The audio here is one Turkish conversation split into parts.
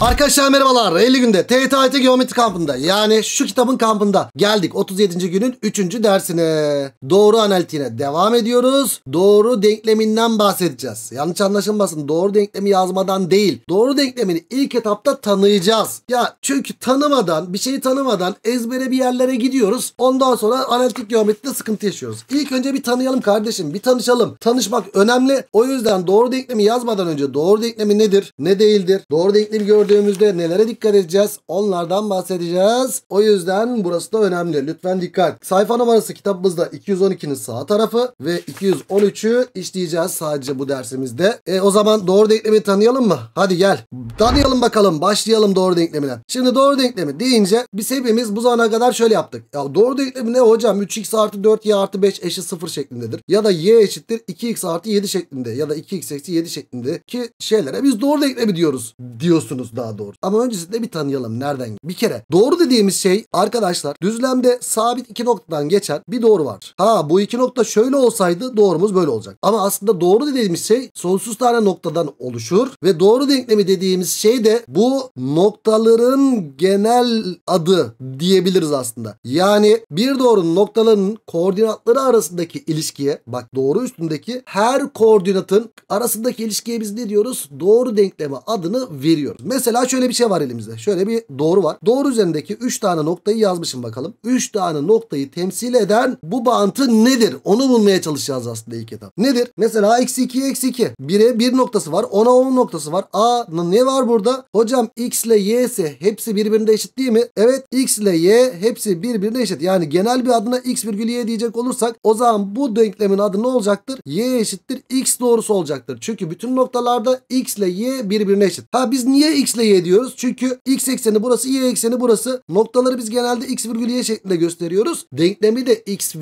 Arkadaşlar merhabalar. 50 günde TYT Geometri kampında yani şu kitabın kampında geldik 37. günün 3. dersine. Doğru analitiğine devam ediyoruz. Doğru denkleminden bahsedeceğiz. Yanlış anlaşılmasın. Doğru denklemi yazmadan değil. Doğru denklemini ilk etapta tanıyacağız. Ya çünkü tanımadan, bir şeyi tanımadan ezbere bir yerlere gidiyoruz. Ondan sonra analitik geometride sıkıntı yaşıyoruz. İlk önce bir tanıyalım kardeşim. Bir tanışalım. Tanışmak önemli. O yüzden doğru denklemi yazmadan önce doğru denklemi nedir? Ne değildir? Doğru denklemi gördük gördüğümüzde nelere dikkat edeceğiz? Onlardan bahsedeceğiz. O yüzden burası da önemli. Lütfen dikkat. Sayfa numarası kitabımızda 212'nin sağ tarafı ve 213'ü işleyeceğiz sadece bu dersimizde. E, o zaman doğru denklemi tanıyalım mı? Hadi gel. Tanıyalım bakalım. Başlayalım doğru denklemine. Şimdi doğru denklemi deyince biz hepimiz bu zamana kadar şöyle yaptık. Ya doğru denklemi ne hocam? 3x artı 4y artı 5 eşit 0 şeklindedir. Ya da y eşittir 2x artı 7 şeklinde ya da 2x eksi 7 şeklinde ki şeylere biz doğru denklemi diyoruz diyorsunuz daha doğru. Ama öncesinde bir tanıyalım nereden. Bir kere doğru dediğimiz şey arkadaşlar düzlemde sabit iki noktadan geçen bir doğru var. Ha bu iki nokta şöyle olsaydı doğrumuz böyle olacak. Ama aslında doğru dediğimiz şey sonsuz tane noktadan oluşur ve doğru denklemi dediğimiz şey de bu noktaların genel adı diyebiliriz aslında. Yani bir doğrunun noktaların koordinatları arasındaki ilişkiye bak doğru üstündeki her koordinatın arasındaki ilişkiye biz ne diyoruz? Doğru denkleme adını veriyoruz. Mesela Mesela şöyle bir şey var elimizde. Şöyle bir doğru var. Doğru üzerindeki 3 tane noktayı yazmışım bakalım. 3 tane noktayı temsil eden bu bağıntı nedir? Onu bulmaya çalışacağız aslında ilk etap. Nedir? Mesela x 2 x 2. 1'e 1 noktası var. 10'a 10 noktası var. A ne var burada? Hocam x ile y ise hepsi birbirine eşit değil mi? Evet x ile y hepsi birbirine eşit. Yani genel bir adına x virgül y diyecek olursak o zaman bu denklemin adı ne olacaktır? y eşittir x doğrusu olacaktır. Çünkü bütün noktalarda x ile y birbirine eşit. Ha biz niye x ile ile y diyoruz. Çünkü x ekseni burası y ekseni burası. Noktaları biz genelde x virgül y şeklinde gösteriyoruz. Denklemi de x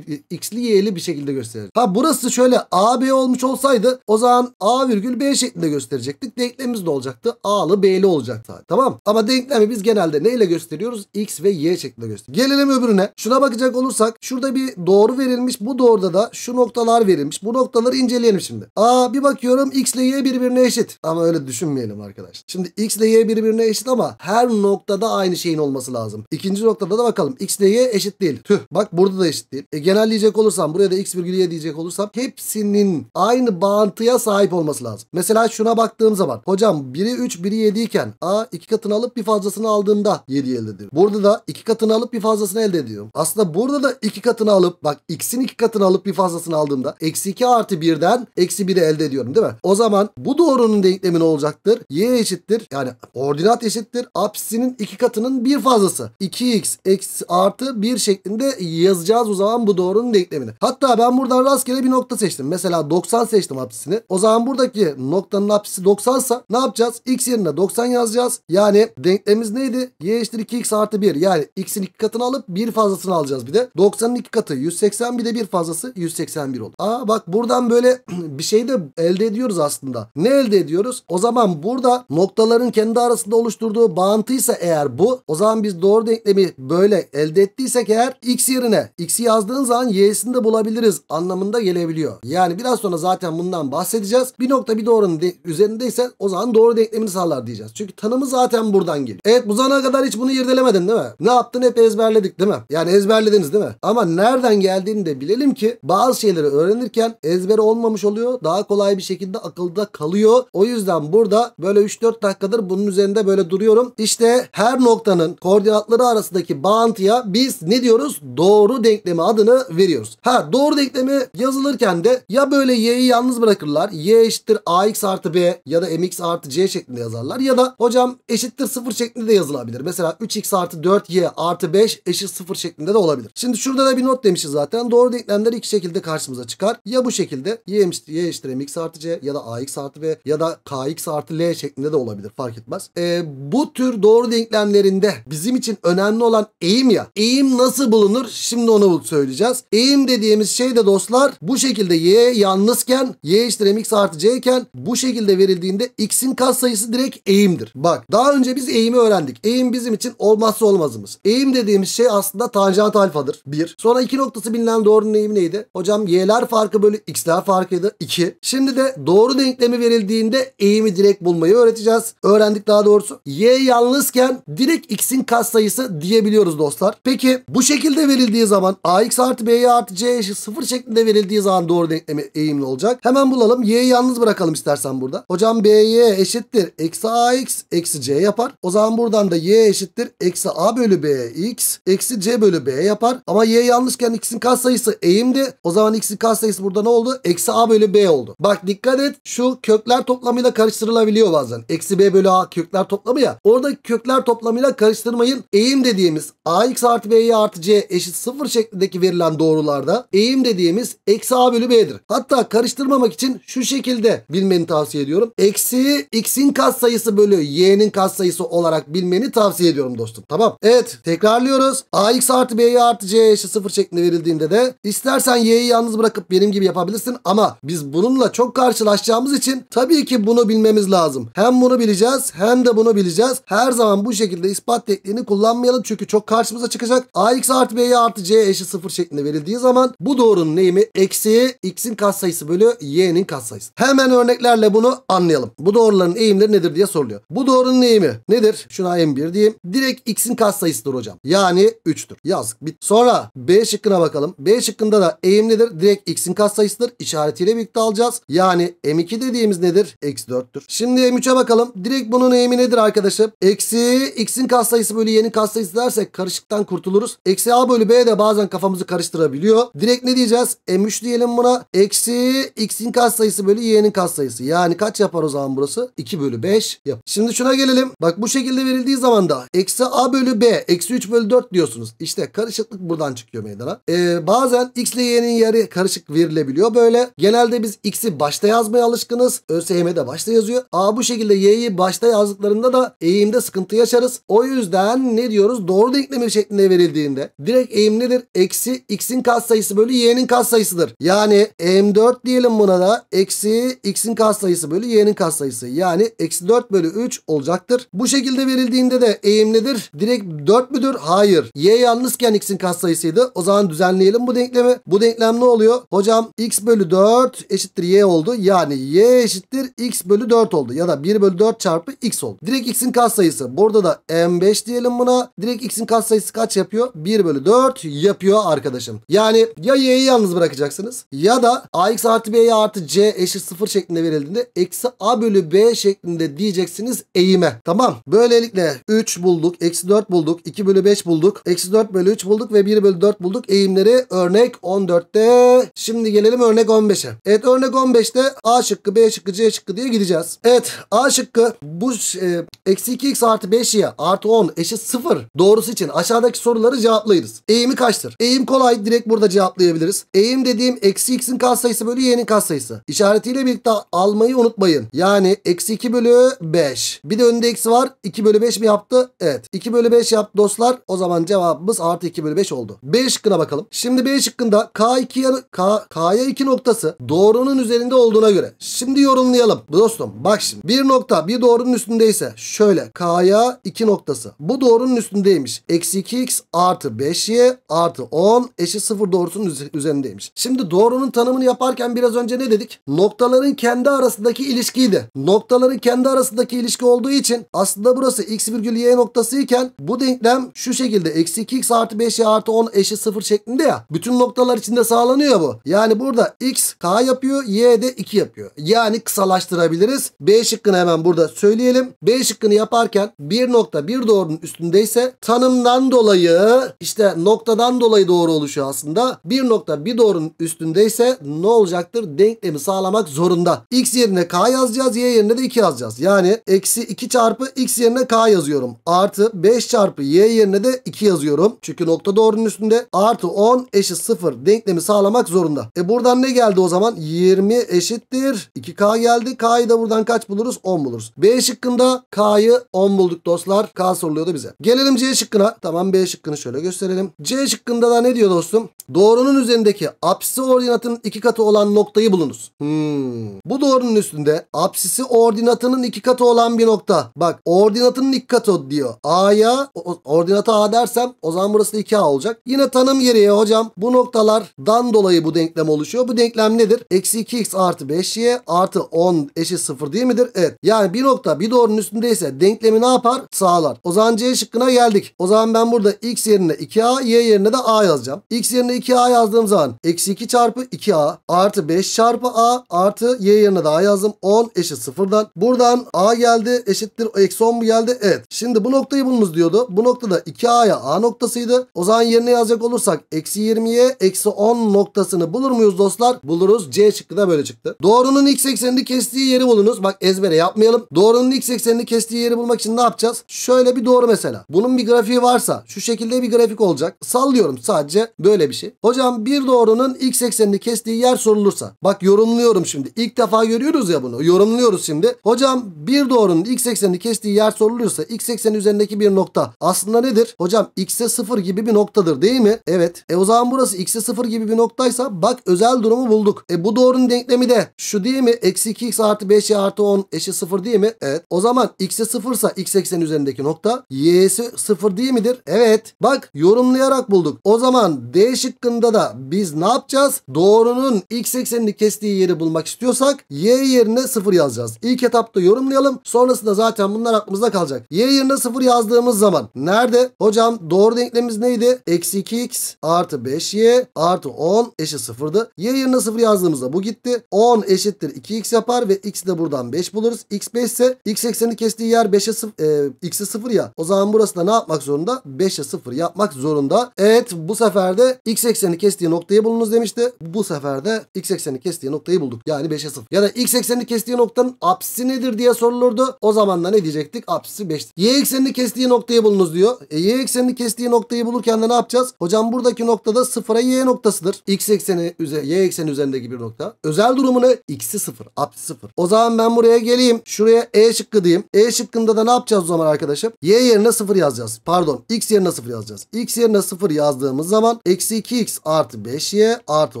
x'li y'li bir şekilde gösteririz. Ha burası şöyle a b olmuş olsaydı o zaman a virgül b şeklinde gösterecektik. Denklemimiz de olacaktı. a'lı b'li olacaktı. Tamam ama denklemi biz genelde ne ile gösteriyoruz? x ve y şeklinde gösteriyoruz. Gelelim öbürüne. Şuna bakacak olursak şurada bir doğru verilmiş. Bu doğruda da şu noktalar verilmiş. Bu noktaları inceleyelim şimdi. Aa bir bakıyorum x ile y birbirine eşit. Ama öyle düşünmeyelim arkadaşlar. Şimdi x ile de y birbirine eşit ama her noktada aynı şeyin olması lazım. İkinci noktada da bakalım x ile y eşit değil. Tüh bak burada da eşit değil. E, genelleyecek olursam buraya da x virgül y diyecek olursam hepsinin aynı bağıntıya sahip olması lazım. Mesela şuna baktığım zaman hocam biri 3 biri 7 iken a iki katını alıp bir fazlasını aldığında 7 elde ediyorum. Burada da iki katını alıp bir fazlasını elde ediyorum. Aslında burada da iki katını alıp bak x'in iki katını alıp bir fazlasını aldığımda eksi 2 artı 1'den eksi 1'i elde ediyorum değil mi? O zaman bu doğrunun denklemi ne olacaktır? y eşittir. Yani olacak. Ordinat eşittir apsisinin iki katının bir fazlası. 2x eksi artı 1 şeklinde yazacağız o zaman bu doğrunun denklemini. Hatta ben buradan rastgele bir nokta seçtim. Mesela 90 seçtim apsisini. O zaman buradaki noktanın apsisi 90 sa ne yapacağız? x yerine 90 yazacağız. Yani denklemimiz neydi? y eşittir 2x artı 1. Yani x'in iki katını alıp bir fazlasını alacağız bir de. 90'ın iki katı 180 bir de bir fazlası 181 oldu. Aa bak buradan böyle bir şey de elde ediyoruz aslında. Ne elde ediyoruz? O zaman burada noktaların kenarı kendi arasında oluşturduğu bağıntıysa eğer bu o zaman biz doğru denklemi böyle elde ettiysek eğer x yerine x'i yazdığın zaman y'sini de bulabiliriz anlamında gelebiliyor. Yani biraz sonra zaten bundan bahsedeceğiz. Bir nokta bir doğrunun üzerindeyse o zaman doğru denklemini sağlar diyeceğiz. Çünkü tanımı zaten buradan geliyor. Evet bu zamana kadar hiç bunu irdelemedin değil mi? Ne yaptın hep ezberledik değil mi? Yani ezberlediniz değil mi? Ama nereden geldiğini de bilelim ki bazı şeyleri öğrenirken ezber olmamış oluyor. Daha kolay bir şekilde akılda kalıyor. O yüzden burada böyle 3-4 dakikadır bu bunun üzerinde böyle duruyorum. İşte her noktanın koordinatları arasındaki bağıntıya biz ne diyoruz? Doğru denklemi adını veriyoruz. Ha doğru denklemi yazılırken de ya böyle y'yi yalnız bırakırlar. y eşittir ax artı b ya da mx artı c şeklinde yazarlar. Ya da hocam eşittir 0 şeklinde de yazılabilir. Mesela 3x artı 4y artı 5 eşit 0 şeklinde de olabilir. Şimdi şurada da bir not demişiz zaten. Doğru denklemler iki şekilde karşımıza çıkar. Ya bu şekilde y eşittir, y eşittir mx artı c ya da ax artı b ya da kx artı l şeklinde de olabilir. Fark et etmez. E, bu tür doğru denklemlerinde bizim için önemli olan eğim ya. Eğim nasıl bulunur? Şimdi onu söyleyeceğiz. Eğim dediğimiz şey de dostlar bu şekilde y yalnızken y eşittir mx artı c'ken bu şekilde verildiğinde x'in sayısı direkt eğimdir. Bak daha önce biz eğimi öğrendik. Eğim bizim için olmazsa olmazımız. Eğim dediğimiz şey aslında tanjant alfadır. 1. Sonra iki noktası bilinen doğrunun eğimi neydi? Hocam y'ler farkı bölü x'ler farkıydı. 2. Şimdi de doğru denklemi verildiğinde eğimi direkt bulmayı öğreteceğiz. Öğrendik öğrendik daha doğrusu. Y yalnızken direkt x'in katsayısı diyebiliyoruz dostlar. Peki bu şekilde verildiği zaman ax artı b artı c eşit 0 şeklinde verildiği zaman doğru denkleme eğimli olacak. Hemen bulalım. y'yi yalnız bırakalım istersen burada. Hocam b'ye eşittir. Eksi ax eksi c yapar. O zaman buradan da y eşittir. Eksi a bölü b x eksi c bölü b yapar. Ama y yalnızken x'in katsayısı eğimdi. O zaman x'in katsayısı burada ne oldu? Eksi a bölü b oldu. Bak dikkat et. Şu kökler toplamıyla karıştırılabiliyor bazen. Eksi b bölü a kökler toplamı ya. Oradaki kökler toplamıyla karıştırmayın. Eğim dediğimiz AX artı B'ye artı C eşit sıfır şeklindeki verilen doğrularda eğim dediğimiz eksi A bölü B'dir. Hatta karıştırmamak için şu şekilde bilmeni tavsiye ediyorum. Eksi X'in katsayısı bölü Y'nin katsayısı olarak bilmeni tavsiye ediyorum dostum. Tamam. Evet tekrarlıyoruz. AX artı B'ye artı C eşit sıfır şeklinde verildiğinde de istersen Y'yi yalnız bırakıp benim gibi yapabilirsin ama biz bununla çok karşılaşacağımız için tabii ki bunu bilmemiz lazım. Hem bunu bileceğiz hem de bunu bileceğiz. Her zaman bu şekilde ispat tekniğini kullanmayalım çünkü çok karşımıza çıkacak. AX artı B'ye artı C eşit 0 şeklinde verildiği zaman bu doğrunun eğimi eksi X'in katsayısı bölü Y'nin katsayısı. Hemen örneklerle bunu anlayalım. Bu doğruların eğimleri nedir diye soruluyor. Bu doğrunun eğimi nedir? Şuna M1 diyeyim. Direkt X'in katsayısıdır hocam. Yani 3'tür. Yazık. Bit. Sonra B şıkkına bakalım. B şıkkında da eğim nedir? Direkt X'in katsayısıdır. İşaretiyle birlikte alacağız. Yani M2 dediğimiz nedir? X4'tür. Şimdi M3'e bakalım. Direkt bunu bunun eğimi nedir arkadaşım? Eksi x'in katsayısı bölü y'nin katsayısı dersek karışıktan kurtuluruz. Eksi a bölü b de bazen kafamızı karıştırabiliyor. Direkt ne diyeceğiz? M3 diyelim buna. Eksi x'in katsayısı bölü y'nin katsayısı. Yani kaç yapar o zaman burası? 2 bölü 5 yap. Şimdi şuna gelelim. Bak bu şekilde verildiği zaman da eksi a bölü b eksi 3 bölü 4 diyorsunuz. İşte karışıklık buradan çıkıyor meydana. Ee, bazen x ile y'nin yarı karışık verilebiliyor böyle. Genelde biz x'i başta yazmaya alışkınız. ÖSYM'de başta yazıyor. A bu şekilde y'yi başta başta yazdıklarında da eğimde sıkıntı yaşarız. O yüzden ne diyoruz? Doğru denklemi şeklinde verildiğinde direkt eğim nedir? Eksi x'in katsayısı bölü y'nin katsayısıdır. Yani m4 diyelim buna da eksi x'in katsayısı bölü y'nin katsayısı. Yani eksi 4 bölü 3 olacaktır. Bu şekilde verildiğinde de eğim nedir? Direkt 4 müdür? Hayır. y yalnızken x'in katsayısıydı. O zaman düzenleyelim bu denklemi. Bu denklem ne oluyor? Hocam x bölü 4 eşittir y oldu. Yani y eşittir x bölü 4 oldu. Ya da 1 bölü 4 çarpı x oldu. Direkt x'in katsayısı. Burada da m5 diyelim buna. Direkt x'in katsayısı kaç yapıyor? 1 bölü 4 yapıyor arkadaşım. Yani ya y'yi yalnız bırakacaksınız ya da ax artı b'ye artı c eşit 0 şeklinde verildiğinde eksi a bölü b şeklinde diyeceksiniz eğime. Tamam. Böylelikle 3 bulduk. Eksi 4 bulduk. 2 bölü 5 bulduk. Eksi 4 bölü 3 bulduk ve 1 bölü 4 bulduk. Eğimleri örnek 14'te. Şimdi gelelim örnek 15'e. Evet örnek 15'te a şıkkı, b şıkkı, c şıkkı diye gideceğiz. Evet a şıkkı bu bu e, eksi 2x artı 5 y artı 10 eşit 0 doğrusu için aşağıdaki soruları cevaplayırız. Eğimi kaçtır? Eğim kolay direkt burada cevaplayabiliriz. Eğim dediğim eksi x'in katsayısı bölü y'nin katsayısı. İşaretiyle birlikte almayı unutmayın. Yani eksi 2 bölü 5. Bir de önünde eksi var. 2 bölü 5 mi yaptı? Evet. 2 bölü 5 yaptı dostlar. O zaman cevabımız artı 2 bölü 5 oldu. B şıkkına bakalım. Şimdi B şıkkında K2 yanı K, K'ya 2 noktası doğrunun üzerinde olduğuna göre. Şimdi yorumlayalım. Dostum bak şimdi. Bir nokta bir doğrunun üstündeyse şöyle k'ya 2 noktası. Bu doğrunun üstündeymiş. Eksi 2x artı 5y artı 10 eşit 0 doğrusunun üzerindeymiş. Şimdi doğrunun tanımını yaparken biraz önce ne dedik? Noktaların kendi arasındaki ilişkiydi. Noktaların kendi arasındaki ilişki olduğu için aslında burası x virgül y noktası iken bu denklem şu şekilde eksi 2x artı 5y artı 10 eşit 0 şeklinde ya. Bütün noktalar içinde sağlanıyor bu. Yani burada x k yapıyor y de 2 yapıyor. Yani kısalaştırabiliriz. B şıkkını hemen burada söyleyeyim söyleyelim. B şıkkını yaparken bir nokta bir doğrunun üstündeyse tanımdan dolayı işte noktadan dolayı doğru oluşuyor aslında. Bir nokta bir doğrunun üstündeyse ne olacaktır? Denklemi sağlamak zorunda. X yerine K yazacağız. Y yerine de 2 yazacağız. Yani eksi 2 çarpı X yerine K yazıyorum. Artı 5 çarpı Y yerine de 2 yazıyorum. Çünkü nokta doğrunun üstünde. Artı 10 eşit 0 denklemi sağlamak zorunda. E buradan ne geldi o zaman? 20 eşittir. 2K geldi. K'yı da buradan kaç buluruz? 10 buluruz. B şıkkı şıkkında K'yı 10 bulduk dostlar. K soruluyordu bize. Gelelim C şıkkına. Tamam B şıkkını şöyle gösterelim. C şıkkında da ne diyor dostum? Doğrunun üzerindeki apsisi ordinatının iki katı olan noktayı bulunuz. Hmm. Bu doğrunun üstünde apsisi ordinatının iki katı olan bir nokta. Bak ordinatının iki katı diyor. A'ya ordinata A dersem o zaman burası da 2A olacak. Yine tanım gereği hocam bu noktalardan dolayı bu denklem oluşuyor. Bu denklem nedir? Eksi 2x artı 5y artı 10 eşit 0 değil midir? Evet. Yani bir nokta bir bir doğrunun üstündeyse denklemi ne yapar? Sağlar. O zaman C şıkkına geldik. O zaman ben burada x yerine 2a, y yerine de a yazacağım. x yerine 2a yazdığım zaman eksi 2 çarpı 2a artı 5 çarpı a artı y yerine de a yazdım. 10 eşit 0'dan. Buradan a geldi eşittir eksi 10 mu geldi? Evet. Şimdi bu noktayı bulunuz diyordu. Bu noktada 2a'ya a noktasıydı. O zaman yerine yazacak olursak eksi 20'ye eksi 10 noktasını bulur muyuz dostlar? Buluruz. C şıkkı da böyle çıktı. Doğrunun x eksenini kestiği yeri bulunuz. Bak ezbere yapmayalım. Doğrunun x eksenini kestiği yeri bulmak için ne yapacağız? Şöyle bir doğru mesela. Bunun bir grafiği varsa şu şekilde bir grafik olacak. Sallıyorum sadece böyle bir şey. Hocam bir doğrunun x eksenini kestiği yer sorulursa. Bak yorumluyorum şimdi. İlk defa görüyoruz ya bunu. Yorumluyoruz şimdi. Hocam bir doğrunun x eksenini kestiği yer sorulursa x ekseni üzerindeki bir nokta aslında nedir? Hocam x'e 0 gibi bir noktadır değil mi? Evet. E o zaman burası x'e 0 gibi bir noktaysa bak özel durumu bulduk. E bu doğrunun denklemi de şu değil mi? Eksi 2x artı 5y artı 10 eşit 0 değil mi? Evet. Evet. O zaman x'i sıfırsa x eksen üzerindeki nokta y'si sıfır değil midir? Evet. Bak yorumlayarak bulduk. O zaman D şıkkında da biz ne yapacağız? Doğrunun x eksenini kestiği yeri bulmak istiyorsak y yerine sıfır yazacağız. İlk etapta yorumlayalım. Sonrasında zaten bunlar aklımızda kalacak. Y yerine sıfır yazdığımız zaman nerede? Hocam doğru denklemimiz neydi? Eksi 2x artı 5y artı 10 eşit sıfırdı. Y yerine sıfır yazdığımızda bu gitti. 10 eşittir 2x yapar ve x de buradan 5 buluruz. x 5 ise X ekseni kestiği yer 5'e 0, e, x'e 0 ya. O zaman burası da ne yapmak zorunda? 5'e 0 yapmak zorunda. Evet bu sefer de x ekseni kestiği noktayı bulunuz demişti. Bu sefer de x ekseni kestiği noktayı bulduk. Yani 5'e 0. Ya da x eksenini kestiği noktanın apsisi nedir diye sorulurdu. O zaman da ne diyecektik? Apsisi 5'ti. Y eksenini kestiği noktayı bulunuz diyor. E, y eksenini kestiği noktayı bulurken de ne yapacağız? Hocam buradaki noktada 0'a y noktasıdır. X ekseni üzeri, y ekseni üzerindeki bir nokta. Özel durumu ne? X'i 0. Apsisi 0. O zaman ben buraya geleyim. Şuraya e şıkkı diyeyim. E şıkkında da ne yapacağız o zaman arkadaşım? Y yerine 0 yazacağız. Pardon x yerine 0 yazacağız. x yerine 0 yazdığımız zaman eksi 2x artı 5y artı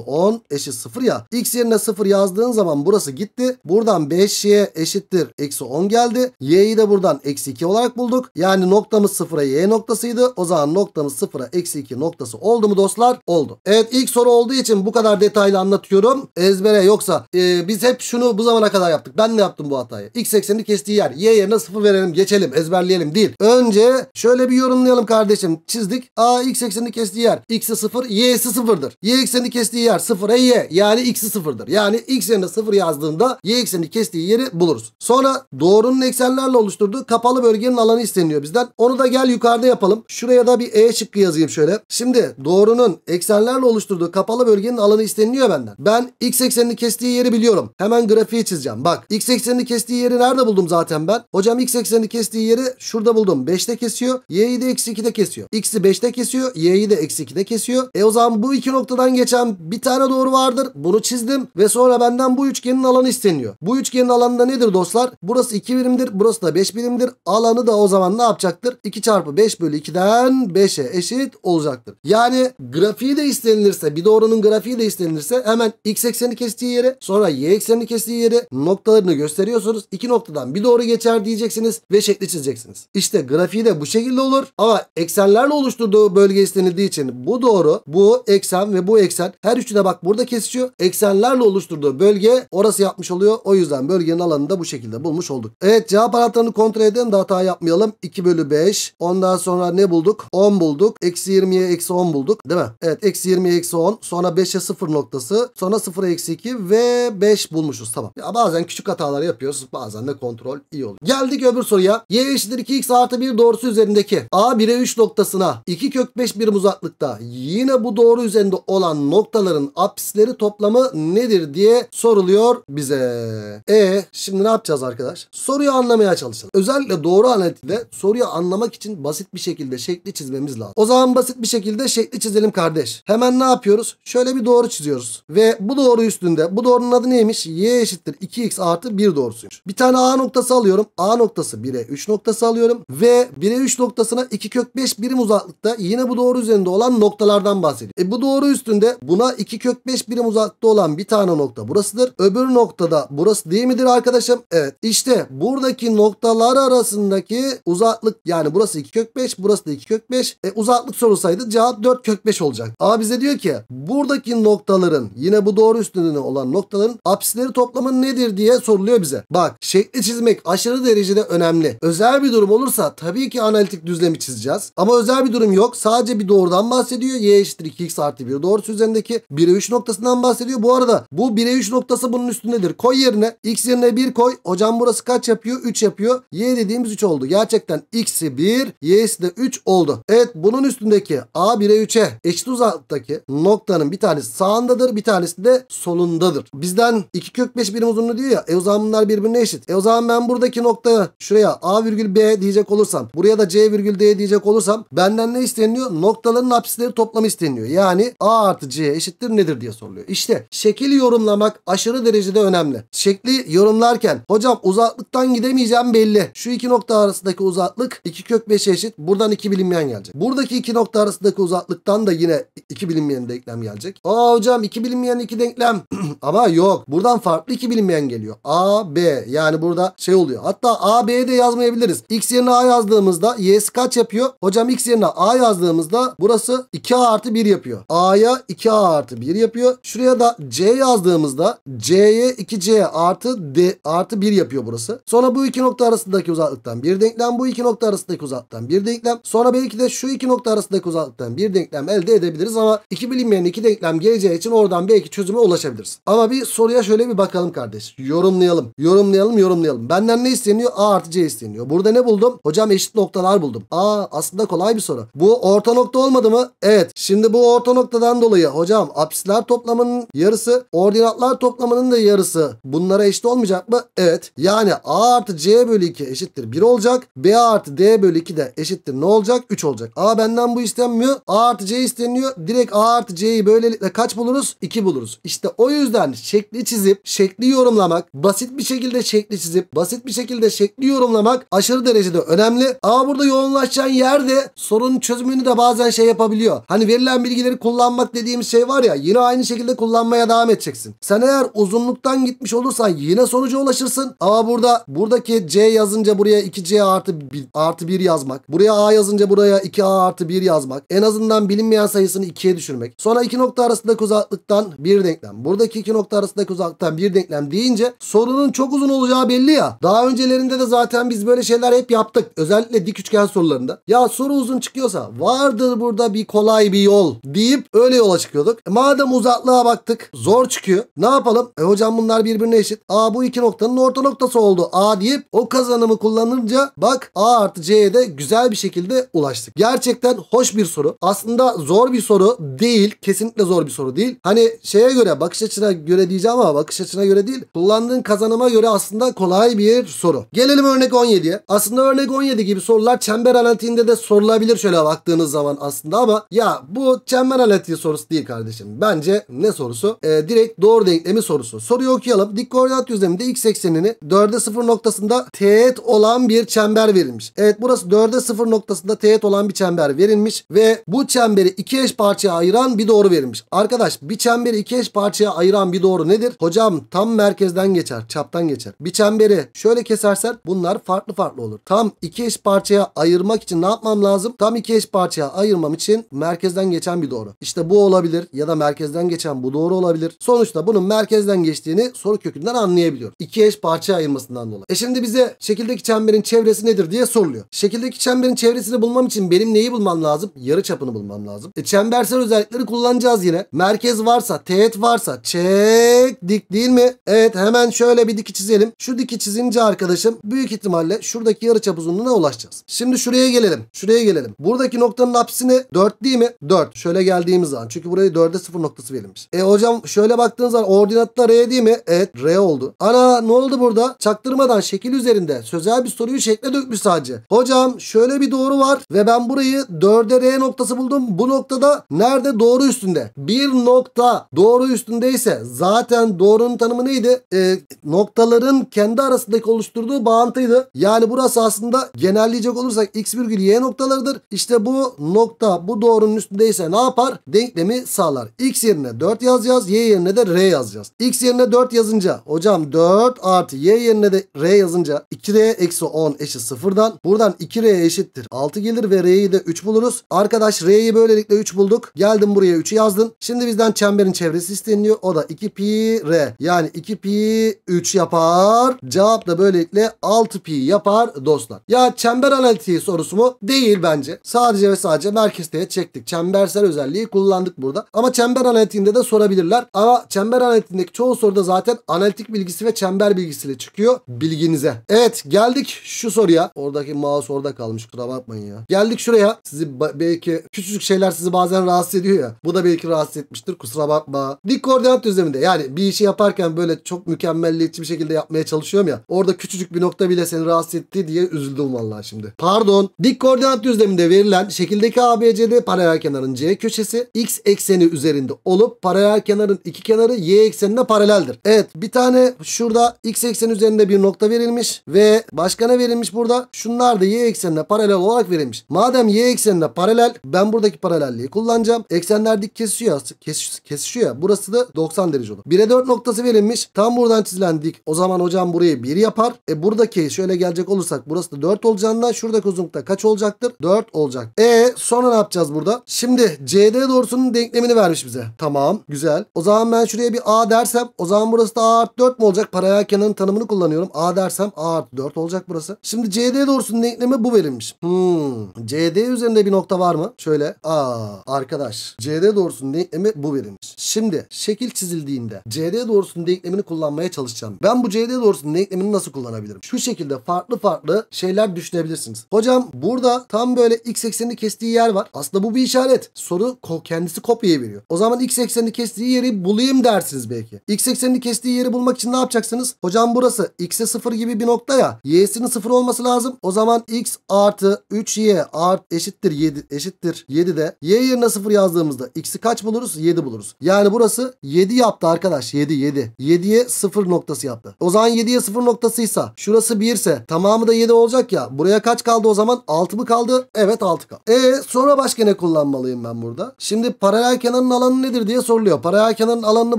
10 eşit 0 ya. x yerine 0 yazdığın zaman burası gitti. Buradan 5y eşittir eksi 10 geldi. y'yi de buradan eksi 2 olarak bulduk. Yani noktamız 0'a y noktasıydı. O zaman noktamız 0'a eksi 2 noktası oldu mu dostlar? Oldu. Evet ilk soru olduğu için bu kadar detaylı anlatıyorum. Ezbere yoksa e, biz hep şunu bu zamana kadar yaptık. Ben ne yaptım bu hatayı? x eksenini kestim kestiği yer. Y yerine sıfır verelim geçelim ezberleyelim değil. Önce şöyle bir yorumlayalım kardeşim. Çizdik. A x eksenini kestiği yer. X'i sıfır Y'si sıfırdır. Y eksenini kestiği yer sıfır E Y. Yani X'i sıfırdır. Yani X yerine sıfır yazdığında Y eksenini kestiği yeri buluruz. Sonra doğrunun eksenlerle oluşturduğu kapalı bölgenin alanı isteniyor bizden. Onu da gel yukarıda yapalım. Şuraya da bir E şıkkı yazayım şöyle. Şimdi doğrunun eksenlerle oluşturduğu kapalı bölgenin alanı isteniliyor benden. Ben X eksenini kestiği yeri biliyorum. Hemen grafiği çizeceğim. Bak X eksenini kestiği yeri nerede buldum zaten? zaten ben. Hocam x ekseni kestiği yeri şurada buldum. 5'te kesiyor. Y'yi de eksi 2'de kesiyor. X'i 5'te kesiyor. Y'yi de eksi 2'de kesiyor. E o zaman bu iki noktadan geçen bir tane doğru vardır. Bunu çizdim ve sonra benden bu üçgenin alanı isteniyor. Bu üçgenin alanı nedir dostlar? Burası 2 birimdir. Burası da 5 birimdir. Alanı da o zaman ne yapacaktır? 2 çarpı 5 bölü 2'den 5'e eşit olacaktır. Yani grafiği de istenilirse bir doğrunun grafiği de istenilirse hemen x ekseni kestiği yere sonra y ekseni kestiği yere noktalarını gösteriyorsunuz. İki noktadan bir doğru geçer diyeceksiniz ve şekli çizeceksiniz. İşte grafiği de bu şekilde olur ama eksenlerle oluşturduğu bölge istenildiği için bu doğru, bu eksen ve bu eksen her üçü de bak burada kesişiyor. Eksenlerle oluşturduğu bölge orası yapmış oluyor. O yüzden bölgenin alanını da bu şekilde bulmuş olduk. Evet cevap anahtarını kontrol edin de hata yapmayalım. 2 bölü 5. Ondan sonra ne bulduk? 10 bulduk. Eksi 20'ye eksi 10 bulduk. Değil mi? Evet eksi 20'ye eksi 10. Sonra 5'e 0 noktası. Sonra 0'a eksi 2 ve 5 bulmuşuz. Tamam. Ya bazen küçük hatalar yapıyoruz. Bazen de kontrol gol iyi olur. Geldik öbür soruya. Y eşittir 2x artı 1 doğrusu üzerindeki A 1'e 3 noktasına 2 kök 5 birim uzaklıkta yine bu doğru üzerinde olan noktaların apsisleri toplamı nedir diye soruluyor bize. E şimdi ne yapacağız arkadaş? Soruyu anlamaya çalışalım. Özellikle doğru analitikle soruyu anlamak için basit bir şekilde şekli çizmemiz lazım. O zaman basit bir şekilde şekli çizelim kardeş. Hemen ne yapıyoruz? Şöyle bir doğru çiziyoruz. Ve bu doğru üstünde bu doğrunun adı neymiş? Y eşittir 2x artı 1 doğrusuymuş. Bir tane A noktası noktası alıyorum. A noktası 1'e 3 noktası alıyorum. Ve 1'e 3 noktasına 2 kök 5 birim uzaklıkta yine bu doğru üzerinde olan noktalardan bahsediyor. E bu doğru üstünde buna 2 kök 5 birim uzaklıkta olan bir tane nokta burasıdır. Öbür noktada burası değil midir arkadaşım? Evet. İşte buradaki noktalar arasındaki uzaklık yani burası 2 kök 5 burası da 2 kök 5. E uzaklık sorulsaydı cevap 4 kök 5 olacak. A bize diyor ki buradaki noktaların yine bu doğru üstünde olan noktaların apsileri toplamı nedir diye soruluyor bize. Bak şekli çizme etmek aşırı derecede önemli. Özel bir durum olursa tabii ki analitik düzlemi çizeceğiz. Ama özel bir durum yok. Sadece bir doğrudan bahsediyor. Y eşittir 2x artı 1 doğrusu üzerindeki 1'e 3 noktasından bahsediyor. Bu arada bu 1'e 3 noktası bunun üstündedir. Koy yerine. X yerine 1 koy. Hocam burası kaç yapıyor? 3 yapıyor. Y dediğimiz 3 oldu. Gerçekten x'i 1, y'si de 3 oldu. Evet bunun üstündeki a 1'e 3'e eşit uzaktaki noktanın bir tanesi sağındadır. Bir tanesi de solundadır. Bizden 2 kök 5 birim uzunluğu diyor ya. E o zaman bunlar birbirine eşit. E o zaman ben ben buradaki noktaya şuraya A virgül B diyecek olursam buraya da C virgül D diyecek olursam benden ne isteniyor? Noktaların apsisleri toplamı isteniyor. Yani A artı C eşittir nedir diye soruluyor. İşte şekil yorumlamak aşırı derecede önemli. Şekli yorumlarken hocam uzaklıktan gidemeyeceğim belli. Şu iki nokta arasındaki uzaklık 2 kök 5 eşit. Buradan 2 bilinmeyen gelecek. Buradaki iki nokta arasındaki uzaklıktan da yine 2 bilinmeyen denklem gelecek. Aa hocam 2 bilinmeyen 2 denklem. Ama yok. Buradan farklı 2 bilinmeyen geliyor. A, B. Yani burada şey oluyor. Hatta A, B'ye de yazmayabiliriz. X yerine A yazdığımızda Y'si kaç yapıyor? Hocam X yerine A yazdığımızda burası 2A artı 1 yapıyor. A'ya 2A artı 1 yapıyor. Şuraya da C yazdığımızda C'ye 2C artı D artı 1 yapıyor burası. Sonra bu iki nokta arasındaki uzaklıktan bir denklem. Bu iki nokta arasındaki uzaklıktan bir denklem. Sonra belki de şu iki nokta arasındaki uzaklıktan bir denklem elde edebiliriz ama iki bilinmeyen iki denklem geleceği için oradan belki çözüme ulaşabiliriz. Ama bir soruya şöyle bir bakalım kardeş. Yorumlayalım. Yorumlayalım yorumlayalım. Ben Benden ne isteniyor? A artı C isteniyor. Burada ne buldum? Hocam eşit noktalar buldum. A aslında kolay bir soru. Bu orta nokta olmadı mı? Evet. Şimdi bu orta noktadan dolayı hocam apsisler toplamının yarısı ordinatlar toplamının da yarısı bunlara eşit olmayacak mı? Evet. Yani A artı C bölü 2 eşittir 1 olacak. B artı D bölü 2 de eşittir ne olacak? 3 olacak. A benden bu istenmiyor. A artı C isteniyor. Direkt A artı C'yi böylelikle kaç buluruz? 2 buluruz. İşte o yüzden şekli çizip şekli yorumlamak basit bir şekilde şekli çizip basit basit bir şekilde şekli yorumlamak aşırı derecede önemli. Ama burada yoğunlaşacağın yerde sorunun çözümünü de bazen şey yapabiliyor. Hani verilen bilgileri kullanmak dediğimiz şey var ya yine aynı şekilde kullanmaya devam edeceksin. Sen eğer uzunluktan gitmiş olursan yine sonuca ulaşırsın. Ama burada buradaki C yazınca buraya 2C artı, artı 1 yazmak. Buraya A yazınca buraya 2A artı 1 yazmak. En azından bilinmeyen sayısını 2'ye düşürmek. Sonra iki nokta arasındaki uzaklıktan bir denklem. Buradaki iki nokta arasındaki uzaklıktan bir denklem deyince sorunun çok uzun olacağı belli ya. Daha öncelerinde de zaten biz böyle şeyler hep yaptık. Özellikle dik üçgen sorularında. Ya soru uzun çıkıyorsa vardır burada bir kolay bir yol deyip öyle yola çıkıyorduk. E madem uzaklığa baktık zor çıkıyor. Ne yapalım? E hocam bunlar birbirine eşit. A bu iki noktanın orta noktası oldu. A deyip o kazanımı kullanınca bak A artı C'ye de güzel bir şekilde ulaştık. Gerçekten hoş bir soru. Aslında zor bir soru değil. Kesinlikle zor bir soru değil. Hani şeye göre bakış açına göre diyeceğim ama bakış açına göre değil. Kullandığın kazanıma göre aslında kolay bir bir soru. Gelelim örnek 17'ye. Aslında örnek 17 gibi sorular çember analitiğinde de sorulabilir şöyle baktığınız zaman aslında ama ya bu çember analitiği sorusu değil kardeşim. Bence ne sorusu? Ee, direkt doğru denklemi sorusu. Soruyu okuyalım. Dik koordinat düzleminde x eksenini 4'e 0 noktasında teğet olan bir çember verilmiş. Evet burası 4'e 0 noktasında teğet olan bir çember verilmiş ve bu çemberi iki eş parçaya ayıran bir doğru verilmiş. Arkadaş bir çemberi iki eş parçaya ayıran bir doğru nedir? Hocam tam merkezden geçer, çaptan geçer. Bir çemberi Şöyle kesersen bunlar farklı farklı olur. Tam iki eş parçaya ayırmak için ne yapmam lazım? Tam iki eş parçaya ayırmam için merkezden geçen bir doğru. İşte bu olabilir ya da merkezden geçen bu doğru olabilir. Sonuçta bunun merkezden geçtiğini soru kökünden anlayabiliyor. İki eş parçaya ayırmasından dolayı. E şimdi bize şekildeki çemberin çevresi nedir diye soruluyor. Şekildeki çemberin çevresini bulmam için benim neyi bulmam lazım? Yarı çapını bulmam lazım. E çembersel özellikleri kullanacağız yine. Merkez varsa, teğet varsa çek dik değil mi? Evet hemen şöyle bir diki çizelim. Şu diki çizin birinci arkadaşım büyük ihtimalle şuradaki yarıçap uzunluğuna ulaşacağız. Şimdi şuraya gelelim. Şuraya gelelim. Buradaki noktanın apsini 4 değil mi? 4. Şöyle geldiğimiz zaman. Çünkü burayı 4'e 0 noktası verilmiş. E hocam şöyle baktığınız zaman ordinatlar R değil mi? Evet R oldu. Ana ne oldu burada? Çaktırmadan şekil üzerinde sözel bir soruyu şekle dökmüş sadece. Hocam şöyle bir doğru var ve ben burayı 4'e R noktası buldum. Bu noktada nerede? Doğru üstünde. Bir nokta doğru üstündeyse zaten doğrunun tanımı neydi? E, noktaların kendi arasında arasındaki oluşturduğu bağıntıydı. Yani burası aslında genelleyecek olursak x virgül y noktalarıdır. İşte bu nokta bu doğrunun üstündeyse ne yapar? Denklemi sağlar. x yerine 4 yazacağız. Y yerine de r yazacağız. x yerine 4 yazınca hocam 4 artı y yerine de r yazınca 2r eksi 10 eşit 0'dan Buradan 2r eşittir. 6 gelir ve r'yi de 3 buluruz. Arkadaş r'yi böylelikle 3 bulduk. Geldim buraya 3'ü yazdım. Şimdi bizden çemberin çevresi isteniliyor. O da 2 pi r. Yani 2 pi 3 yapar. Cevap cevap da böylelikle 6 pi yapar dostlar. Ya çember analitiği sorusu mu? Değil bence. Sadece ve sadece merkez çektik. Çembersel özelliği kullandık burada. Ama çember analitiğinde de sorabilirler. Ama çember analitiğindeki çoğu soruda zaten analitik bilgisi ve çember bilgisiyle çıkıyor. Bilginize. Evet geldik şu soruya. Oradaki mouse orada kalmış. Kusura bakmayın ya. Geldik şuraya. Sizi belki küçücük şeyler sizi bazen rahatsız ediyor ya. Bu da belki rahatsız etmiştir. Kusura bakma. Dik koordinat düzleminde yani bir işi yaparken böyle çok mükemmelliyetçi bir şekilde yapmaya çalışıyorum ya. Orada küçücük bir nokta bile seni rahatsız etti diye üzüldüm vallahi şimdi. Pardon. Dik koordinat düzleminde verilen şekildeki ABCD paralel kenarın C köşesi x ekseni üzerinde olup paralel kenarın iki kenarı y eksenine paraleldir. Evet bir tane şurada x ekseni üzerinde bir nokta verilmiş ve başka ne verilmiş burada? Şunlar da y eksenine paralel olarak verilmiş. Madem y eksenine paralel ben buradaki paralelliği kullanacağım. Eksenler dik kesişiyor. Kes, kesişiyor ya. Burası da 90 derece olur. 1'e 4 noktası verilmiş. Tam buradan çizilen dik. O zaman hocam burayı 1 1 yapar. E buradaki şöyle gelecek olursak burası da 4 olacağından şuradaki uzunlukta kaç olacaktır? 4 olacak. E sonra ne yapacağız burada? Şimdi CD doğrusunun denklemini vermiş bize. Tamam güzel. O zaman ben şuraya bir A dersem o zaman burası da A artı 4 mu olacak? Paralel kenarın tanımını kullanıyorum. A dersem A artı 4 olacak burası. Şimdi CD doğrusunun denklemi bu verilmiş. Hmm. CD üzerinde bir nokta var mı? Şöyle. Aa arkadaş. CD doğrusunun denklemi bu verilmiş. Şimdi şekil çizildiğinde CD doğrusunun denklemini kullanmaya çalışacağım. Ben bu CD doğrusunun denklemini bunu nasıl kullanabilirim? Şu şekilde farklı farklı şeyler düşünebilirsiniz. Hocam burada tam böyle x eksenini kestiği yer var. Aslında bu bir işaret. Soru kendisi kopyayı veriyor. O zaman x eksenini kestiği yeri bulayım dersiniz belki. X eksenini kestiği yeri bulmak için ne yapacaksınız? Hocam burası x'e 0 gibi bir nokta ya. Y'sinin 0 olması lazım. O zaman x artı 3y art eşittir 7 eşittir 7 de y yerine 0 yazdığımızda x'i kaç buluruz? 7 buluruz. Yani burası 7 yaptı arkadaş. 7 7. 7'ye 0 noktası yaptı. O zaman 7'ye 0 noktası noktasıysa şurası 1 ise tamamı da 7 olacak ya. Buraya kaç kaldı o zaman? 6 mı kaldı? Evet 6 kaldı. E sonra başka ne kullanmalıyım ben burada? Şimdi paralel kenarın alanı nedir diye soruluyor. Paralel kenarın alanını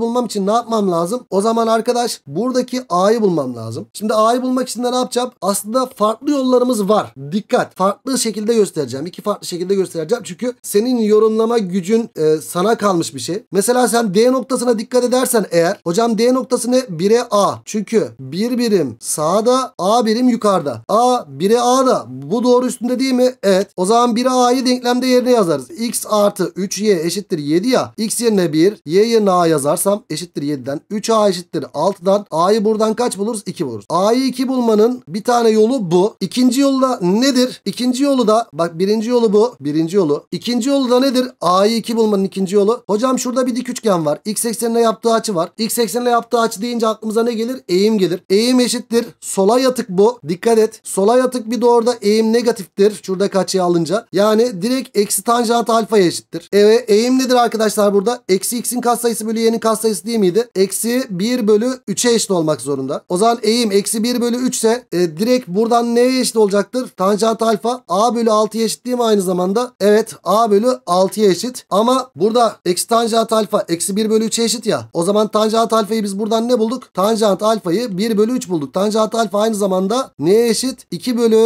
bulmam için ne yapmam lazım? O zaman arkadaş buradaki A'yı bulmam lazım. Şimdi A'yı bulmak için de ne yapacağım? Aslında farklı yollarımız var. Dikkat. Farklı şekilde göstereceğim. İki farklı şekilde göstereceğim. Çünkü senin yorumlama gücün e, sana kalmış bir şey. Mesela sen D noktasına dikkat edersen eğer hocam D noktasını 1'e A. Çünkü bir birim birim sağda A birim yukarıda. A 1'e A'da. Bu doğru üstünde değil mi? Evet. O zaman 1'e A'yı denklemde yerine yazarız. X artı 3Y eşittir 7 ya. X yerine 1. Y yerine A yazarsam eşittir 7'den. 3A eşittir 6'dan. A'yı buradan kaç buluruz? 2 buluruz. A'yı 2 bulmanın bir tane yolu bu. İkinci yolu da nedir? İkinci yolu da bak birinci yolu bu. Birinci yolu. İkinci yolu da nedir? A'yı 2 bulmanın ikinci yolu. Hocam şurada bir dik üçgen var. X eksenine yaptığı açı var. X eksenine yaptığı açı deyince aklımıza ne gelir? Eğim gelir. Eğim eşittir eşittir. Sola yatık bu. Dikkat et. Sola yatık bir doğruda eğim negatiftir. Şurada kaçıya alınca. Yani direkt eksi tanjant alfaya eşittir. Evet eğim nedir arkadaşlar burada? Eksi x'in katsayısı bölü y'nin katsayısı değil miydi? Eksi 1 bölü 3'e eşit olmak zorunda. O zaman eğim eksi 1 bölü 3 ise e, direkt buradan neye eşit olacaktır? Tanjant alfa a bölü 6'ya eşit değil mi aynı zamanda? Evet a bölü 6'ya eşit. Ama burada eksi tanjant alfa eksi 1 bölü 3'e eşit ya. O zaman tanjant alfayı biz buradan ne bulduk? Tanjant alfayı 1 bölü 3 bulduk bulduk. Tanjant alfa aynı zamanda neye eşit? 2 bölü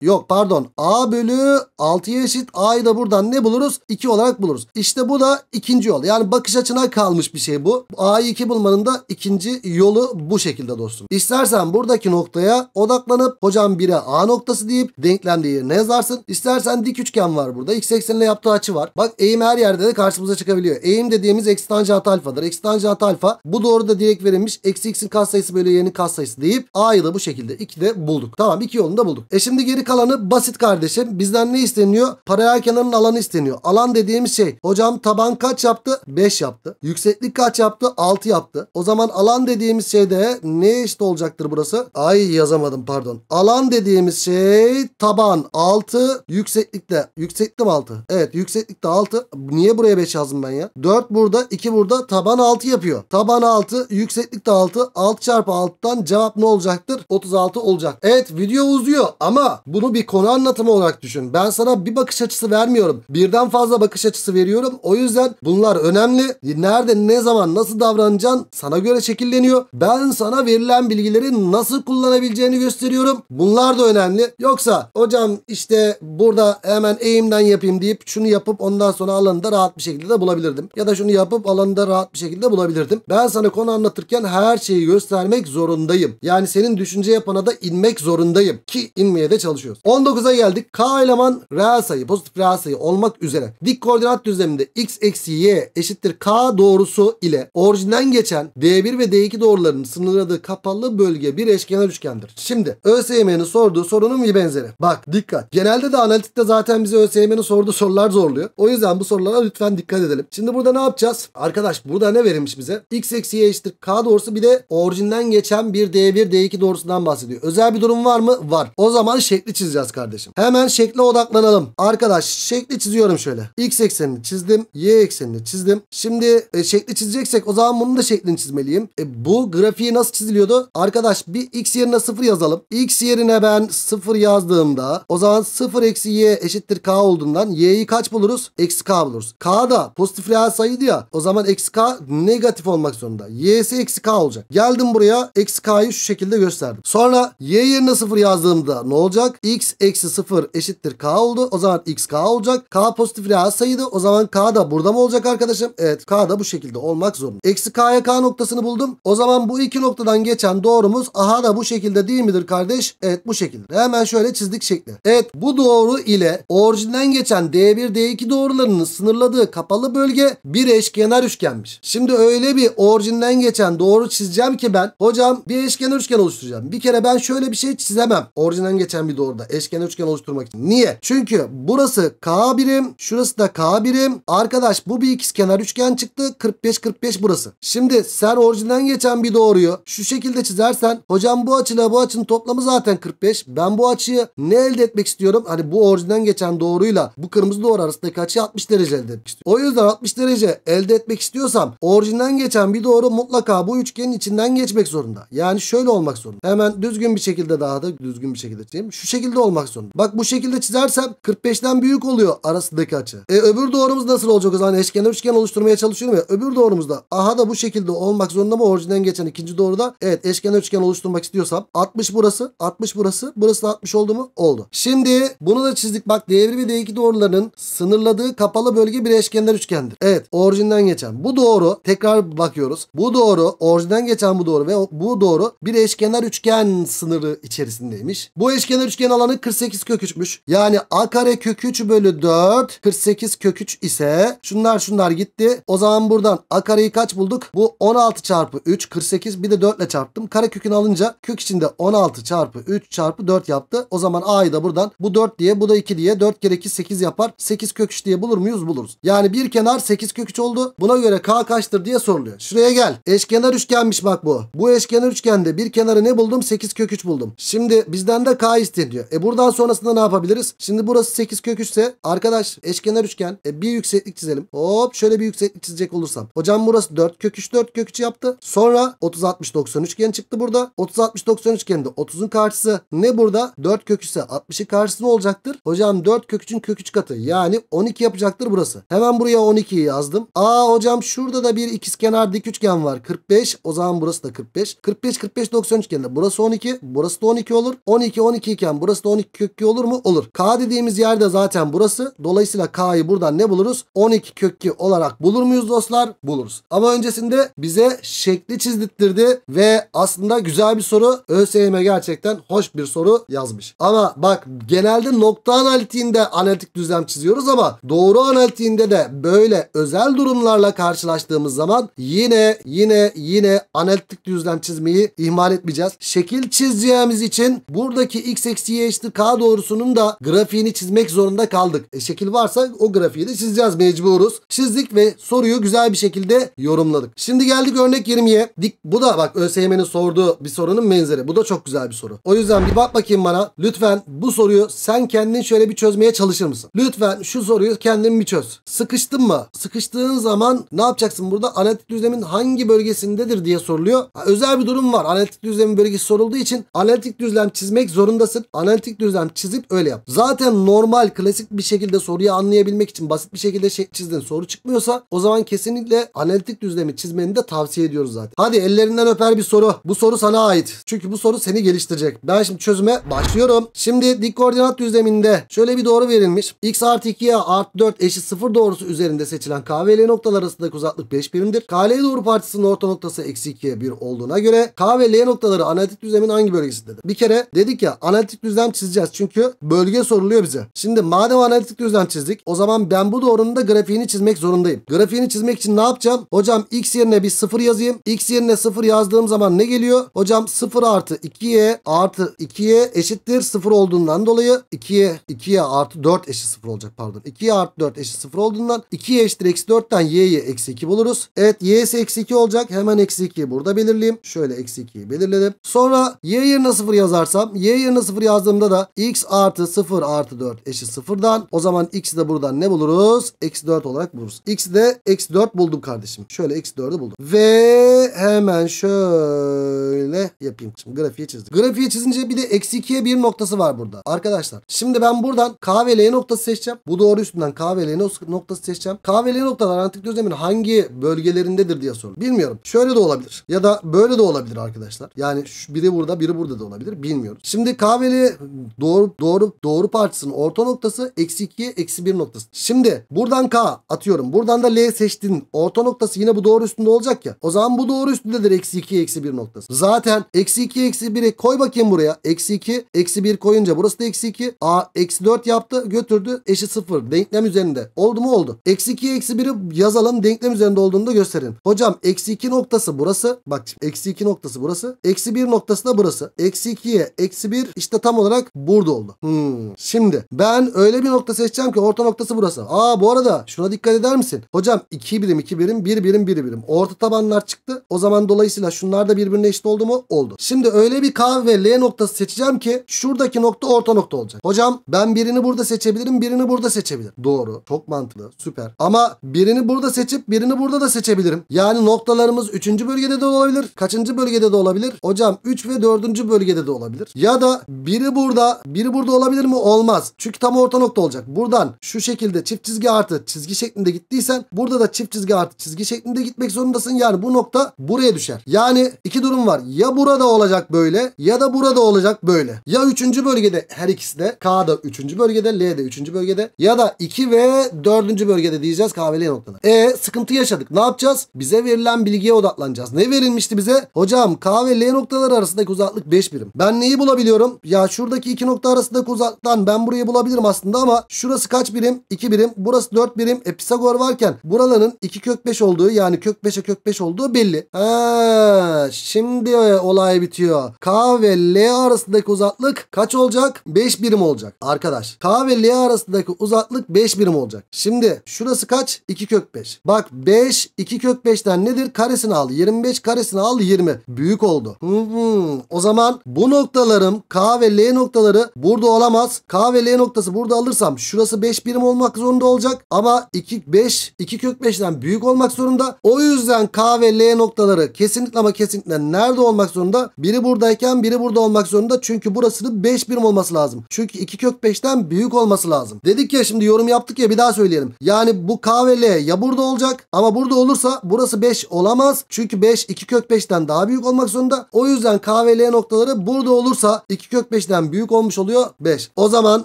yok pardon a bölü 6'ya eşit. a'yı da buradan ne buluruz? 2 olarak buluruz. İşte bu da ikinci yol. Yani bakış açına kalmış bir şey bu. A'yı 2 bulmanın da ikinci yolu bu şekilde dostum. İstersen buradaki noktaya odaklanıp hocam 1'e a noktası deyip denklemde yerine yazarsın. İstersen dik üçgen var burada. X eksenine yaptığı açı var. Bak eğim her yerde de karşımıza çıkabiliyor. Eğim dediğimiz eksi tanjant alfadır. Eksi tanjant alfa bu doğru da direkt verilmiş. Eksi x'in katsayısı bölü y'nin katsayısı deyip A'yı da bu şekilde de bulduk. Tamam iki yolunu da bulduk. E şimdi geri kalanı basit kardeşim. Bizden ne isteniyor? Paralel kenarın alanı isteniyor. Alan dediğimiz şey hocam taban kaç yaptı? 5 yaptı. Yükseklik kaç yaptı? 6 yaptı. O zaman alan dediğimiz şeyde ne eşit olacaktır burası? Ay yazamadım pardon. Alan dediğimiz şey taban 6 yükseklikte. Yükseklik mi 6? Evet yükseklikte 6. Niye buraya 5 yazdım ben ya? 4 burada 2 burada taban 6 yapıyor. Taban 6 yükseklikte 6. 6 çarpı 6'dan cevap cevap ne olacaktır? 36 olacak. Evet video uzuyor ama bunu bir konu anlatımı olarak düşün. Ben sana bir bakış açısı vermiyorum. Birden fazla bakış açısı veriyorum. O yüzden bunlar önemli. Nerede, ne zaman, nasıl davranacaksın sana göre şekilleniyor. Ben sana verilen bilgileri nasıl kullanabileceğini gösteriyorum. Bunlar da önemli. Yoksa hocam işte burada hemen eğimden yapayım deyip şunu yapıp ondan sonra alanı rahat bir şekilde de bulabilirdim. Ya da şunu yapıp alanı rahat bir şekilde bulabilirdim. Ben sana konu anlatırken her şeyi göstermek zorundayım. Yani senin düşünce yapana da inmek zorundayım ki inmeye de çalışıyoruz. 19'a geldik. K eleman reel sayı, pozitif reel sayı olmak üzere dik koordinat düzleminde x eksi y eşittir k doğrusu ile orijinden geçen d1 ve d2 doğrularının sınırladığı kapalı bölge bir eşkenar üçgendir. Şimdi ÖSYM'nin sorduğu sorunun bir benzeri. Bak dikkat. Genelde de analitikte zaten bizi ÖSYM'nin sorduğu sorular zorluyor. O yüzden bu sorulara lütfen dikkat edelim. Şimdi burada ne yapacağız? Arkadaş burada ne verilmiş bize? x eksi y eşittir k doğrusu bir de orijinden geçen bir d D1, D2 doğrusundan bahsediyor. Özel bir durum var mı? Var. O zaman şekli çizeceğiz kardeşim. Hemen şekle odaklanalım. Arkadaş şekli çiziyorum şöyle. X eksenini çizdim. Y eksenini çizdim. Şimdi e, şekli çizeceksek o zaman bunun da şeklini çizmeliyim. E, bu grafiği nasıl çiziliyordu? Arkadaş bir X yerine 0 yazalım. X yerine ben 0 yazdığımda o zaman 0 eksi Y eşittir K olduğundan Y'yi kaç buluruz? Eksi K buluruz. K da pozitif reel sayıydı ya. O zaman eksi K negatif olmak zorunda. Y'si eksi K olacak. Geldim buraya. Eksi K'yı şu şekilde gösterdim. Sonra y yerine 0 yazdığımda ne olacak? x eksi 0 eşittir k oldu. O zaman x k olacak. k pozitif reel sayıydı. O zaman k da burada mı olacak arkadaşım? Evet k da bu şekilde olmak zorunda. Eksi k'ya k noktasını buldum. O zaman bu iki noktadan geçen doğrumuz aha da bu şekilde değil midir kardeş? Evet bu şekilde. Hemen şöyle çizdik şekli. Evet bu doğru ile orijinden geçen D1 D2 doğrularının sınırladığı kapalı bölge bir eşkenar üçgenmiş. Şimdi öyle bir orijinden geçen doğru çizeceğim ki ben hocam bir eşkenar eşkenar üçgen oluşturacağım. Bir kere ben şöyle bir şey çizemem. Orijinden geçen bir doğruda. Eşkenar üçgen oluşturmak için. Niye? Çünkü burası K birim. Şurası da K birim. Arkadaş bu bir ikizkenar üçgen çıktı. 45 45 burası. Şimdi sen orijinden geçen bir doğruyu şu şekilde çizersen hocam bu açıyla bu açının toplamı zaten 45. Ben bu açıyı ne elde etmek istiyorum? Hani bu orijinden geçen doğruyla bu kırmızı doğru arasındaki açıyı 60 derece elde etmek istiyorum. O yüzden 60 derece elde etmek istiyorsam orijinden geçen bir doğru mutlaka bu üçgenin içinden geçmek zorunda. Yani şöyle şöyle olmak zorunda. Hemen düzgün bir şekilde daha da düzgün bir şekilde çizeyim. Şu şekilde olmak zorunda. Bak bu şekilde çizersem 45'ten büyük oluyor arasındaki açı. E öbür doğrumuz nasıl olacak o zaman? Eşkenar üçgen oluşturmaya çalışıyorum ya. Öbür doğrumuzda aha da bu şekilde olmak zorunda mı? Orijinden geçen ikinci doğruda evet eşkenar üçgen oluşturmak istiyorsam 60 burası, 60 burası, burası da 60 oldu mu? Oldu. Şimdi bunu da çizdik. Bak D1 ve D2 doğrularının sınırladığı kapalı bölge bir eşkenar üçgendir. Evet orijinden geçen. Bu doğru. Tekrar bakıyoruz. Bu doğru. Orijinden geçen bu doğru ve bu doğru bir eşkenar üçgen sınırı içerisindeymiş. Bu eşkenar üçgen alanı 48 kök 3'müş. Yani a kare kök 3 bölü 4 48 kök 3 ise şunlar şunlar gitti. O zaman buradan a kareyi kaç bulduk? Bu 16 çarpı 3 48 bir de 4 ile çarptım. Kare kökünü alınca kök içinde 16 çarpı 3 çarpı 4 yaptı. O zaman a'yı da buradan bu 4 diye bu da 2 diye 4 kere 2 8 yapar. 8 kök 3 diye bulur muyuz? Buluruz. Yani bir kenar 8 kök 3 oldu. Buna göre k kaçtır diye soruluyor. Şuraya gel. Eşkenar üçgenmiş bak bu. Bu eşkenar üçgende ifadede bir kenarı ne buldum? 8 kök 3 buldum. Şimdi bizden de k isteniyor. E buradan sonrasında ne yapabiliriz? Şimdi burası 8 kök 3 ise arkadaş eşkenar üçgen. E bir yükseklik çizelim. Hop şöyle bir yükseklik çizecek olursam. Hocam burası 4 kök 3 4 kök 3 yaptı. Sonra 30 60 90 üçgen çıktı burada. 30 60 90 üçgeninde 30'un karşısı ne burada? 4 kök 3 ise 60'ın karşısı ne olacaktır? Hocam 4 kök 3'ün kök 3 katı. Yani 12 yapacaktır burası. Hemen buraya 12'yi yazdım. Aa hocam şurada da bir ikizkenar dik üçgen var. 45. O zaman burası da 45. 45 45 45 93 geldi. Burası 12. Burası da 12 olur. 12 12 iken burası da 12 kökü olur mu? Olur. K dediğimiz yerde zaten burası. Dolayısıyla K'yı buradan ne buluruz? 12 kökü olarak bulur muyuz dostlar? Buluruz. Ama öncesinde bize şekli çizdirttirdi ve aslında güzel bir soru. ÖSYM gerçekten hoş bir soru yazmış. Ama bak genelde nokta analitiğinde analitik düzlem çiziyoruz ama doğru analitiğinde de böyle özel durumlarla karşılaştığımız zaman yine yine yine analitik düzlem çizmeyi ihmal etmeyeceğiz. Şekil çizeceğimiz için buradaki x eksi y eşittir k doğrusunun da grafiğini çizmek zorunda kaldık. E, şekil varsa o grafiği de çizeceğiz mecburuz. Çizdik ve soruyu güzel bir şekilde yorumladık. Şimdi geldik örnek 20'ye. Dik, bu da bak ÖSYM'nin sorduğu bir sorunun benzeri. Bu da çok güzel bir soru. O yüzden bir bak bakayım bana. Lütfen bu soruyu sen kendin şöyle bir çözmeye çalışır mısın? Lütfen şu soruyu kendin bir çöz. Sıkıştın mı? Sıkıştığın zaman ne yapacaksın? Burada analitik düzlemin hangi bölgesindedir diye soruluyor. Ha, özel bir durum var. Analitik analitik düzlemin bölgesi sorulduğu için analitik düzlem çizmek zorundasın. Analitik düzlem çizip öyle yap. Zaten normal klasik bir şekilde soruyu anlayabilmek için basit bir şekilde şey çizdin soru çıkmıyorsa o zaman kesinlikle analitik düzlemi çizmeni de tavsiye ediyoruz zaten. Hadi ellerinden öper bir soru. Bu soru sana ait. Çünkü bu soru seni geliştirecek. Ben şimdi çözüme başlıyorum. Şimdi dik koordinat düzleminde şöyle bir doğru verilmiş. x artı 2'ye artı 4 eşit 0 doğrusu üzerinde seçilen k ve l noktalar arasındaki uzaklık 5 birimdir. k l doğru partisinin orta noktası eksi 2'ye 1 olduğuna göre k ve L noktaları analitik düzlemin hangi bölgesi dedi. Bir kere dedik ya analitik düzlem çizeceğiz çünkü bölge soruluyor bize. Şimdi madem analitik düzlem çizdik o zaman ben bu doğrunun da grafiğini çizmek zorundayım. Grafiğini çizmek için ne yapacağım? Hocam x yerine bir 0 yazayım. x yerine 0 yazdığım zaman ne geliyor? Hocam 0 artı 2y artı 2y eşittir 0 olduğundan dolayı 2y 2y artı 4 eşit 0 olacak pardon. 2y artı 4 eşit 0 olduğundan 2y eşittir eksi 4'ten y'yi eksi 2 buluruz. Evet y'si eksi 2 olacak. Hemen eksi 2'yi burada belirleyeyim. Şöyle eksi 2 tepkiyi belirledim. Sonra y yerine 0 yazarsam y yerine 0 yazdığımda da x artı 0 artı 4 eşit 0'dan o zaman x'i de buradan ne buluruz? Eksi 4 olarak buluruz. X'i de eksi 4 buldum kardeşim. Şöyle eksi 4'ü buldum. Ve hemen şöyle yapayım. Şimdi grafiği çizdim Grafiği çizince bir de eksi 2'ye 1 noktası var burada. Arkadaşlar şimdi ben buradan K ve L noktası seçeceğim. Bu doğru üstünden K ve L noktası seçeceğim. K ve L noktalar antik düzlemin hangi bölgelerindedir diye soruyor. Bilmiyorum. Şöyle de olabilir. Ya da böyle de olabilir arkadaşlar. Yani biri burada biri burada da olabilir. Bilmiyoruz. Şimdi K ve L doğru, doğru, doğru parçasının orta noktası eksi 2'ye eksi 1 noktası. Şimdi buradan K atıyorum. Buradan da L seçtin. Orta noktası yine bu doğru üstünde olacak ya. O zaman bu doğru üstündedir eksi 2'ye eksi 1 noktası. Zaten Eksi 2 eksi 1'i koy bakayım buraya. Eksi 2 eksi 1 koyunca burası da eksi 2. A eksi 4 yaptı götürdü eşi 0 denklem üzerinde. Oldu mu oldu. Eksi 2 eksi 1'i yazalım denklem üzerinde olduğunu da gösterin. Hocam eksi 2 noktası burası. Bak eksi 2 noktası burası. Eksi 1 noktası da burası. Eksi 2'ye eksi 1 işte tam olarak burada oldu. Hmm. Şimdi ben öyle bir nokta seçeceğim ki orta noktası burası. Aa bu arada şuna dikkat eder misin? Hocam 2 birim 2 birim 1 birim 1 birim. Orta tabanlar çıktı. O zaman dolayısıyla şunlar da birbirine eşit oldu mu? o oldu. Şimdi öyle bir K ve L noktası seçeceğim ki şuradaki nokta orta nokta olacak. Hocam ben birini burada seçebilirim birini burada seçebilirim. Doğru. Çok mantıklı. Süper. Ama birini burada seçip birini burada da seçebilirim. Yani noktalarımız 3. bölgede de olabilir. Kaçıncı bölgede de olabilir? Hocam 3 ve 4. bölgede de olabilir. Ya da biri burada biri burada olabilir mi? Olmaz. Çünkü tam orta nokta olacak. Buradan şu şekilde çift çizgi artı çizgi şeklinde gittiysen burada da çift çizgi artı çizgi şeklinde gitmek zorundasın. Yani bu nokta buraya düşer. Yani iki durum var. Ya burası burada olacak böyle ya da burada olacak böyle. Ya 3. bölgede her ikisi de K'da 3. bölgede L'de 3. bölgede ya da 2 ve 4. bölgede diyeceğiz K ve L noktada. E sıkıntı yaşadık. Ne yapacağız? Bize verilen bilgiye odaklanacağız. Ne verilmişti bize? Hocam K ve L noktaları arasındaki uzaklık 5 birim. Ben neyi bulabiliyorum? Ya şuradaki iki nokta arasındaki uzaktan ben burayı bulabilirim aslında ama şurası kaç birim? 2 birim. Burası 4 birim. E Pisagor varken buraların 2 kök 5 olduğu yani kök 5'e kök 5 olduğu belli. Ha, şimdi olan olay bitiyor. K ve L arasındaki uzaklık kaç olacak? 5 birim olacak. Arkadaş K ve L arasındaki uzaklık 5 birim olacak. Şimdi şurası kaç? 2 kök 5. Bak 5 2 kök 5'ten nedir? Karesini al. 25 karesini al 20. Büyük oldu. Hmm, o zaman bu noktalarım K ve L noktaları burada olamaz. K ve L noktası burada alırsam şurası 5 birim olmak zorunda olacak. Ama 2 5 2 kök 5'ten büyük olmak zorunda. O yüzden K ve L noktaları kesinlikle ama kesinlikle nerede olmak zorunda? zorunda. Biri buradayken biri burada olmak zorunda. Çünkü burasının 5 birim olması lazım. Çünkü 2 kök 5'ten büyük olması lazım. Dedik ya şimdi yorum yaptık ya bir daha söyleyelim. Yani bu K ve L ya burada olacak ama burada olursa burası 5 olamaz. Çünkü 5 2 kök 5'ten daha büyük olmak zorunda. O yüzden K ve L noktaları burada olursa 2 kök 5'ten büyük olmuş oluyor 5. O zaman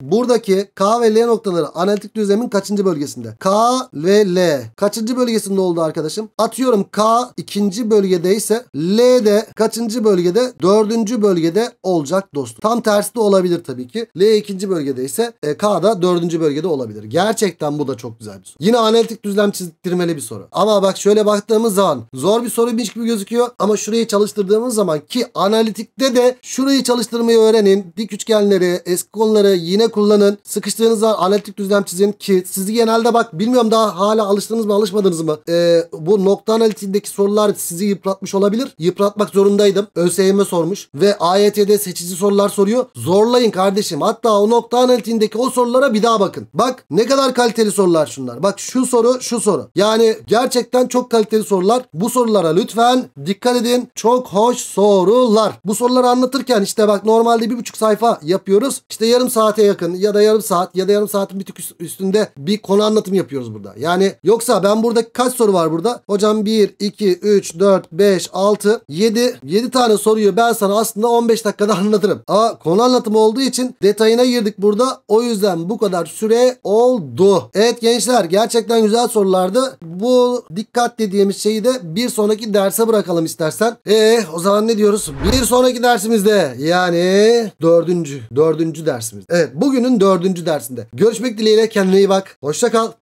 buradaki K ve L noktaları analitik düzlemin kaçıncı bölgesinde? K ve L kaçıncı bölgesinde oldu arkadaşım? Atıyorum K ikinci bölgede ise L de kaçıncı ikinci bölgede dördüncü bölgede olacak dostum. Tam tersi de olabilir tabii ki. L ikinci bölgede ise e, K da dördüncü bölgede olabilir. Gerçekten bu da çok güzel bir soru. Yine analitik düzlem çizdirmeli bir soru. Ama bak şöyle baktığımız zaman zor bir soruymuş gibi gözüküyor ama şurayı çalıştırdığımız zaman ki analitikte de şurayı çalıştırmayı öğrenin. Dik üçgenleri, eski konuları yine kullanın. Sıkıştığınız zaman analitik düzlem çizin ki sizi genelde bak bilmiyorum daha hala alıştınız mı alışmadınız mı? Ee, bu nokta analitindeki sorular sizi yıpratmış olabilir. Yıpratmak zorundaydım. ÖSYM sormuş ve AYT'de seçici sorular soruyor. Zorlayın kardeşim. Hatta o nokta analitiğindeki o sorulara bir daha bakın. Bak ne kadar kaliteli sorular şunlar. Bak şu soru şu soru. Yani gerçekten çok kaliteli sorular. Bu sorulara lütfen dikkat edin. Çok hoş sorular. Bu soruları anlatırken işte bak normalde bir buçuk sayfa yapıyoruz. İşte yarım saate yakın ya da yarım saat ya da yarım saatin bir tık üstünde bir konu anlatımı yapıyoruz burada. Yani yoksa ben burada kaç soru var burada? Hocam 1, 2, 3, 4, 5, 6, 7. 7 tane tane soruyu ben sana aslında 15 dakikada anlatırım. Ama konu anlatımı olduğu için detayına girdik burada. O yüzden bu kadar süre oldu. Evet gençler gerçekten güzel sorulardı. Bu dikkat dediğimiz şeyi de bir sonraki derse bırakalım istersen. Eee o zaman ne diyoruz? Bir sonraki dersimizde yani dördüncü, dördüncü dersimiz. Evet bugünün dördüncü dersinde. Görüşmek dileğiyle kendine iyi bak. Hoşça kal.